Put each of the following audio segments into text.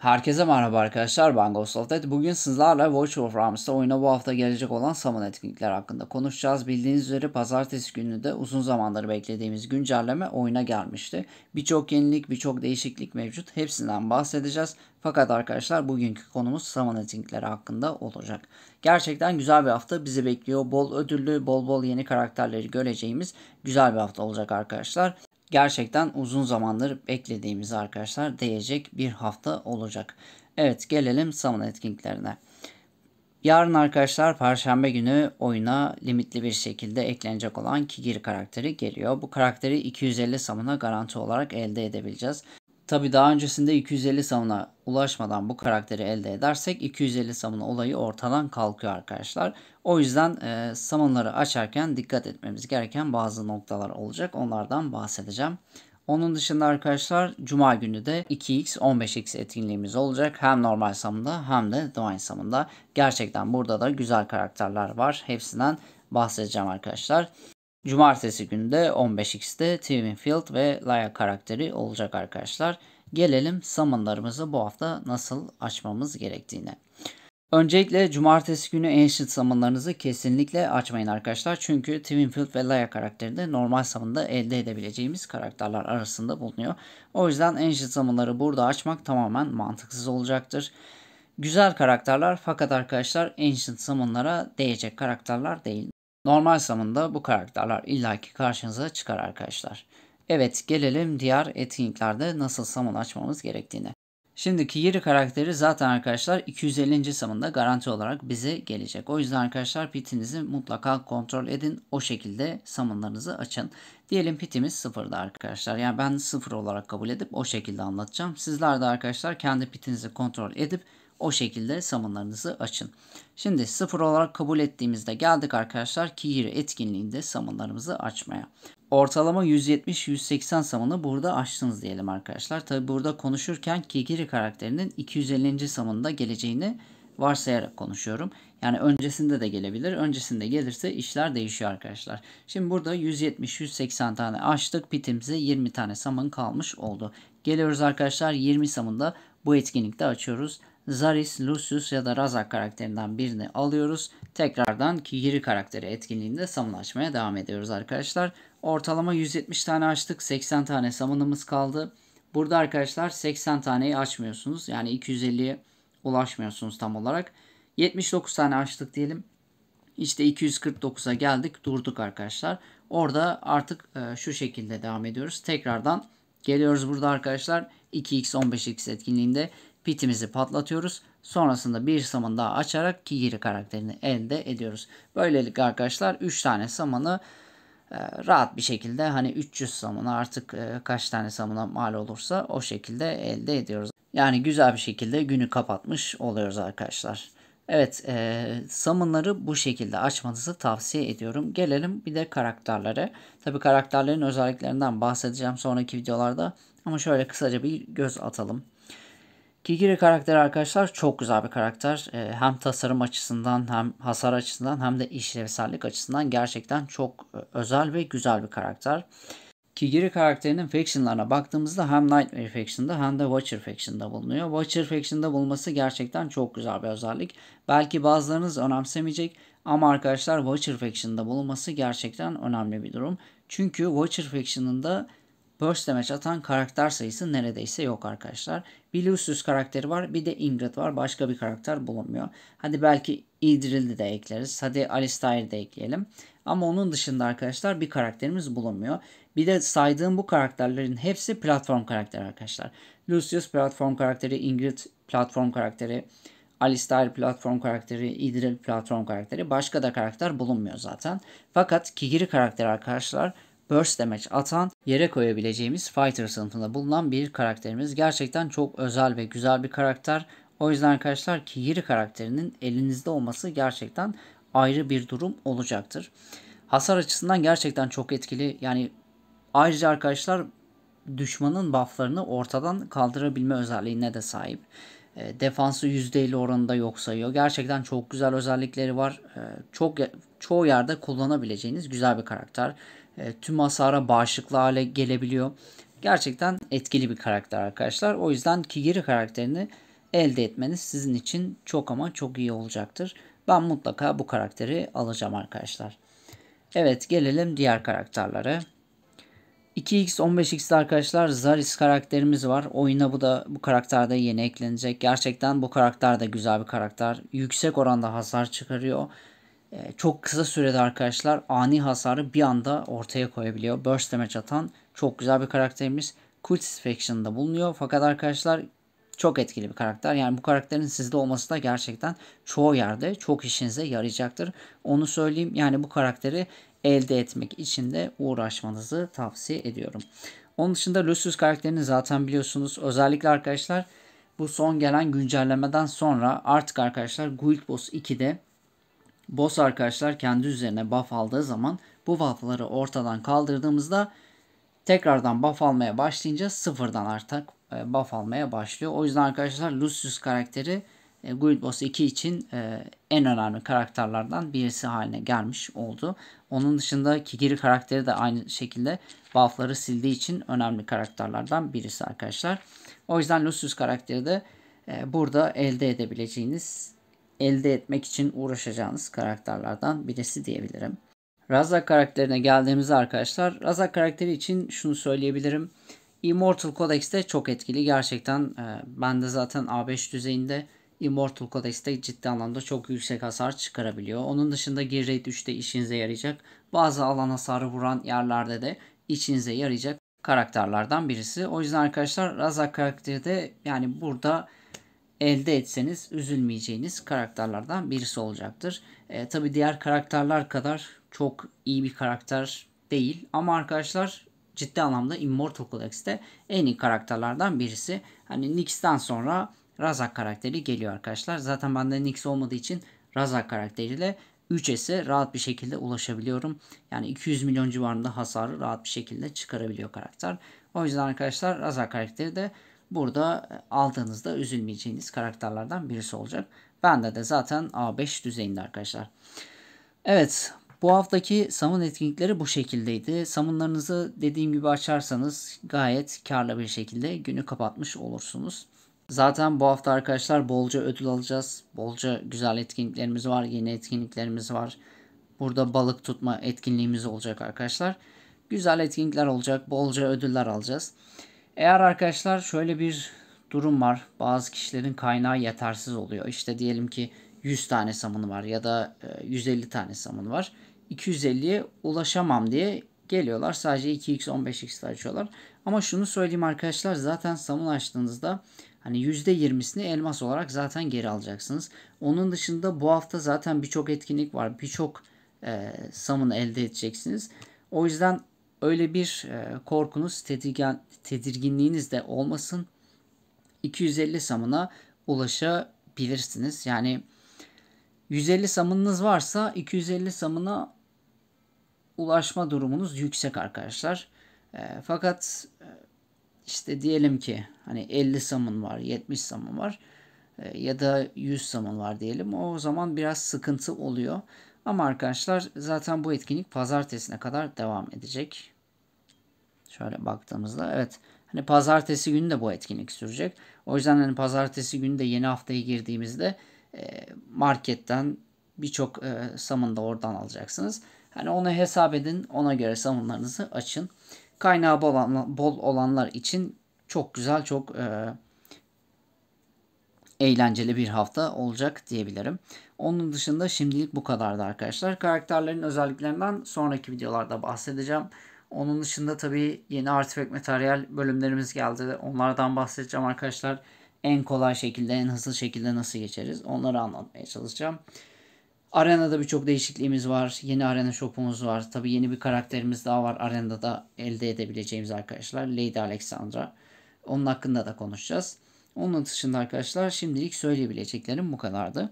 Herkese merhaba arkadaşlar ben Ghost of Dead. Bugün sizlerle Watch of Rams'ta oyuna bu hafta gelecek olan Summon etkinlikler hakkında konuşacağız. Bildiğiniz üzere pazartesi günü de uzun zamandır beklediğimiz güncelleme oyuna gelmişti. Birçok yenilik, birçok değişiklik mevcut. Hepsinden bahsedeceğiz. Fakat arkadaşlar bugünkü konumuz Summon etkinlikleri hakkında olacak. Gerçekten güzel bir hafta bizi bekliyor. Bol ödüllü, bol bol yeni karakterleri göreceğimiz güzel bir hafta olacak arkadaşlar gerçekten uzun zamandır beklediğimiz arkadaşlar değecek bir hafta olacak. Evet gelelim saman etkinliklerine. Yarın arkadaşlar Perşembe günü oyuna limitli bir şekilde eklenecek olan Kigir karakteri geliyor. Bu karakteri 250 samına garanti olarak elde edebileceğiz. Tabi daha öncesinde 250 savuna ulaşmadan bu karakteri elde edersek 250 savun olayı ortadan kalkıyor arkadaşlar. O yüzden e, savunları açarken dikkat etmemiz gereken bazı noktalar olacak. Onlardan bahsedeceğim. Onun dışında arkadaşlar Cuma günü de 2x 15x etkinliğimiz olacak. Hem normal samında hem de Divine samında. Gerçekten burada da güzel karakterler var. Hepsinden bahsedeceğim arkadaşlar. Cumartesi günde 15x'te Twin Field ve Laya karakteri olacak arkadaşlar. Gelelim summonlarımızı bu hafta nasıl açmamız gerektiğine. Öncelikle cumartesi günü Ancient summonlarınızı kesinlikle açmayın arkadaşlar. Çünkü Twinfield ve Laya karakteri normal summon'da elde edebileceğimiz karakterler arasında bulunuyor. O yüzden Ancient summonları burada açmak tamamen mantıksız olacaktır. Güzel karakterler fakat arkadaşlar Ancient summonlara değecek karakterler değil. Normal zamanda bu karakterler illaki karşınıza çıkar arkadaşlar. Evet gelelim diğer etkinliklerde nasıl summon açmamız gerektiğine. Şimdiki yeri karakteri zaten arkadaşlar 250. samında garanti olarak bize gelecek. O yüzden arkadaşlar pitinizi mutlaka kontrol edin. O şekilde samunlarınızı açın. Diyelim pitimiz sıfırda arkadaşlar. Yani ben sıfır olarak kabul edip o şekilde anlatacağım. Sizler de arkadaşlar kendi pitinizi kontrol edip o şekilde samanlarınızı açın. Şimdi sıfır olarak kabul ettiğimizde geldik arkadaşlar Kihir etkinliğinde samanlarımızı açmaya. Ortalama 170-180 samanı burada açtınız diyelim arkadaşlar. Tabi burada konuşurken Kikiri karakterinin 250. samanında geleceğini varsayarak konuşuyorum. Yani öncesinde de gelebilir. Öncesinde gelirse işler değişiyor arkadaşlar. Şimdi burada 170-180 tane açtık. Pitimize 20 tane saman kalmış oldu. Geliyoruz arkadaşlar 20 samında bu etkinlikte açıyoruz. Zaris, Lucius ya da Razak karakterinden birini alıyoruz. Tekrardan Kigiri karakteri etkinliğinde summon açmaya devam ediyoruz arkadaşlar. Ortalama 170 tane açtık. 80 tane summon'ımız kaldı. Burada arkadaşlar 80 taneyi açmıyorsunuz. Yani 250'ye ulaşmıyorsunuz tam olarak. 79 tane açtık diyelim. İşte 249'a geldik durduk arkadaşlar. Orada artık e, şu şekilde devam ediyoruz. Tekrardan geliyoruz burada arkadaşlar. 2x 15x etkinliğinde pitimizi patlatıyoruz. Sonrasında bir saman daha açarak Kigiri karakterini elde ediyoruz. Böylelikle arkadaşlar 3 tane samanı e, rahat bir şekilde hani 300 samanı artık e, kaç tane samana mal olursa o şekilde elde ediyoruz. Yani güzel bir şekilde günü kapatmış oluyoruz arkadaşlar. Evet e, summonları bu şekilde açmanızı tavsiye ediyorum. Gelelim bir de karakterlere. Tabi karakterlerin özelliklerinden bahsedeceğim sonraki videolarda. Ama şöyle kısaca bir göz atalım. Kigire karakteri arkadaşlar çok güzel bir karakter. E, hem tasarım açısından hem hasar açısından hem de işlevsellik açısından gerçekten çok e, özel ve güzel bir karakter. Kigiri karakterinin factionlarına baktığımızda hem Nightmare Faction'da hem de Watcher Faction'da bulunuyor. Watcher Faction'da bulması gerçekten çok güzel bir özellik. Belki bazılarınız önemsemeyecek ama arkadaşlar Watcher Faction'da bulunması gerçekten önemli bir durum. Çünkü Watcher Faction'ında Burst damage atan karakter sayısı neredeyse yok arkadaşlar. Bir Lucius karakteri var bir de Ingrid var. Başka bir karakter bulunmuyor. Hadi belki Idril'i de ekleriz. Hadi Alistair'i de ekleyelim. Ama onun dışında arkadaşlar bir karakterimiz bulunmuyor. Bir de saydığım bu karakterlerin hepsi platform karakteri arkadaşlar. Lucius platform karakteri, Ingrid platform karakteri, Alistair platform karakteri, Idril platform karakteri. Başka da karakter bulunmuyor zaten. Fakat Kigiri karakteri arkadaşlar burst damage atan yere koyabileceğimiz fighter sınıfında bulunan bir karakterimiz. Gerçekten çok özel ve güzel bir karakter. O yüzden arkadaşlar Kihiri karakterinin elinizde olması gerçekten ayrı bir durum olacaktır. Hasar açısından gerçekten çok etkili. Yani ayrıca arkadaşlar düşmanın bufflarını ortadan kaldırabilme özelliğine de sahip. E, defansı %50 oranında yok sayıyor. Gerçekten çok güzel özellikleri var. E, çok çoğu yerde kullanabileceğiniz güzel bir karakter. E, tüm hasara bağışıklı hale gelebiliyor. Gerçekten etkili bir karakter arkadaşlar. O yüzden Kigiri karakterini elde etmeniz sizin için çok ama çok iyi olacaktır. Ben mutlaka bu karakteri alacağım arkadaşlar. Evet gelelim diğer karakterlere. 2x 15x'de arkadaşlar Zaris karakterimiz var. Oyuna bu da bu karakterde yeni eklenecek. Gerçekten bu karakter de güzel bir karakter. Yüksek oranda hasar çıkarıyor ee, çok kısa sürede arkadaşlar ani hasarı bir anda ortaya koyabiliyor. Burst damage atan çok güzel bir karakterimiz. Satisfaction'da bulunuyor. Fakat arkadaşlar çok etkili bir karakter. Yani bu karakterin sizde olması da gerçekten çoğu yerde çok işinize yarayacaktır. Onu söyleyeyim. Yani bu karakteri elde etmek için de uğraşmanızı tavsiye ediyorum. Onun dışında Lucius karakterini zaten biliyorsunuz. Özellikle arkadaşlar bu son gelen güncellemeden sonra artık arkadaşlar Guild Boss 2'de boss arkadaşlar kendi üzerine buff aldığı zaman bu buffları ortadan kaldırdığımızda tekrardan buff almaya başlayınca sıfırdan artık e, buff almaya başlıyor. O yüzden arkadaşlar Lucius karakteri e, Guild Boss 2 için e, en önemli karakterlerden birisi haline gelmiş oldu. Onun dışında Kigiri karakteri de aynı şekilde buffları sildiği için önemli karakterlerden birisi arkadaşlar. O yüzden Lucius karakteri de burada elde edebileceğiniz elde etmek için uğraşacağınız karakterlerden birisi diyebilirim. Razak karakterine geldiğimizde arkadaşlar Razak karakteri için şunu söyleyebilirim. Immortal Codex'te çok etkili. Gerçekten e, ben de zaten A5 düzeyinde Immortal Codex'te ciddi anlamda çok yüksek hasar çıkarabiliyor. Onun dışında Gear Raid 3'te işinize yarayacak. Bazı alan hasarı vuran yerlerde de işinize yarayacak karakterlerden birisi. O yüzden arkadaşlar Razak karakteri de yani burada elde etseniz üzülmeyeceğiniz karakterlardan birisi olacaktır. E, Tabi diğer karakterler kadar çok iyi bir karakter değil ama arkadaşlar ciddi anlamda Immortal Codex'te en iyi karakterlerden birisi. Hani Nix'ten sonra Razak karakteri geliyor arkadaşlar. Zaten bende Nix olmadığı için Razak karakteriyle 3S'e rahat bir şekilde ulaşabiliyorum. Yani 200 milyon civarında hasarı rahat bir şekilde çıkarabiliyor karakter. O yüzden arkadaşlar Razak karakteri de Burada e, aldığınızda üzülmeyeceğiniz karakterlerden birisi olacak. Bende de zaten A5 düzeyinde arkadaşlar. Evet bu haftaki samun etkinlikleri bu şekildeydi. Samunlarınızı dediğim gibi açarsanız gayet karlı bir şekilde günü kapatmış olursunuz. Zaten bu hafta arkadaşlar bolca ödül alacağız. Bolca güzel etkinliklerimiz var, yeni etkinliklerimiz var. Burada balık tutma etkinliğimiz olacak arkadaşlar. Güzel etkinlikler olacak, bolca ödüller alacağız. Eğer arkadaşlar şöyle bir durum var. Bazı kişilerin kaynağı yetersiz oluyor. İşte diyelim ki 100 tane samını var ya da 150 e, tane samını var. 250'ye ulaşamam diye geliyorlar. Sadece 2x 15x açıyorlar. Ama şunu söyleyeyim arkadaşlar zaten samın açtığınızda hani %20'sini elmas olarak zaten geri alacaksınız. Onun dışında bu hafta zaten birçok etkinlik var. Birçok e, samun elde edeceksiniz. O yüzden Öyle bir e, korkunuz, tedirgen, tedirginliğiniz de olmasın. 250 samına ulaşabilirsiniz. Yani 150 samınız varsa 250 samına ulaşma durumunuz yüksek arkadaşlar. E, fakat e, işte diyelim ki hani 50 samın var, 70 samın var ya da 100 samın var diyelim. O zaman biraz sıkıntı oluyor. Ama arkadaşlar zaten bu etkinlik pazartesine kadar devam edecek. Şöyle baktığımızda evet hani pazartesi günü de bu etkinlik sürecek. O yüzden hani pazartesi günü de yeni haftaya girdiğimizde e, marketten birçok e, samın da oradan alacaksınız. Hani onu hesap edin ona göre samınlarınızı açın. Kaynağı bol, olanlar, bol olanlar için çok güzel çok e, eğlenceli bir hafta olacak diyebilirim. Onun dışında şimdilik bu kadardı arkadaşlar. Karakterlerin özelliklerinden sonraki videolarda bahsedeceğim. Onun dışında tabii yeni artifact materyal bölümlerimiz geldi. Onlardan bahsedeceğim arkadaşlar. En kolay şekilde, en hızlı şekilde nasıl geçeriz onları anlatmaya çalışacağım. Arenada birçok değişikliğimiz var. Yeni arena shop'umuz var. Tabii yeni bir karakterimiz daha var arenada elde edebileceğimiz arkadaşlar. Lady Alexandra. Onun hakkında da konuşacağız. Onun dışında arkadaşlar şimdilik söyleyebileceklerim bu kadardı.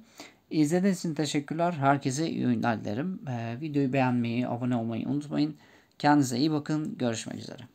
İzlediğiniz için teşekkürler. Herkese iyi günler dilerim. Ee, videoyu beğenmeyi, abone olmayı unutmayın. Kendinize iyi bakın. Görüşmek üzere.